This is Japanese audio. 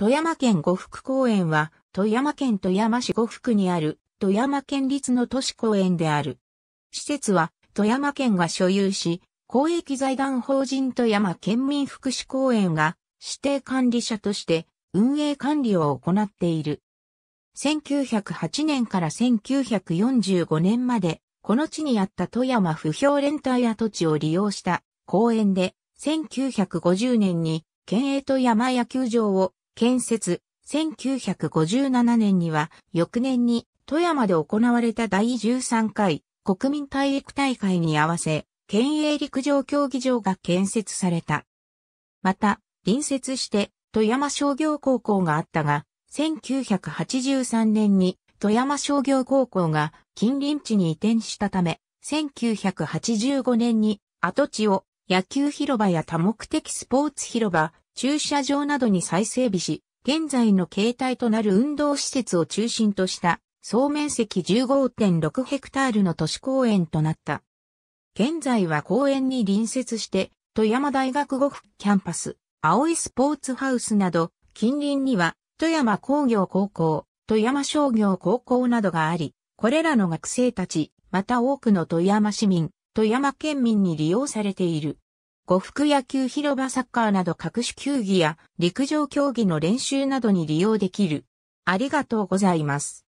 富山県五福公園は、富山県富山市五福にある、富山県立の都市公園である。施設は、富山県が所有し、公益財団法人富山県民福祉公園が、指定管理者として、運営管理を行っている。1908年から1945年まで、この地にあった富山不評連帯跡地を利用した公園で、1950年に県営富山野球場を建設、1957年には、翌年に富山で行われた第13回国民体育大会に合わせ、県営陸上競技場が建設された。また、隣接して富山商業高校があったが、1983年に富山商業高校が近隣地に移転したため、1985年に跡地を野球広場や多目的スポーツ広場、駐車場などに再整備し、現在の形態となる運動施設を中心とした総面積15.6ヘクタールの都市公園となった。現在は公園に隣接して、富山大学五府キャンパス、青いスポーツハウスなど、近隣には、富山工業高校、富山商業高校などがあり、これらの学生たち、また多くの富山市民、富山県民に利用されている。呉服野球広場サッカーなど各種球技や陸上競技の練習などに利用できる。ありがとうございます。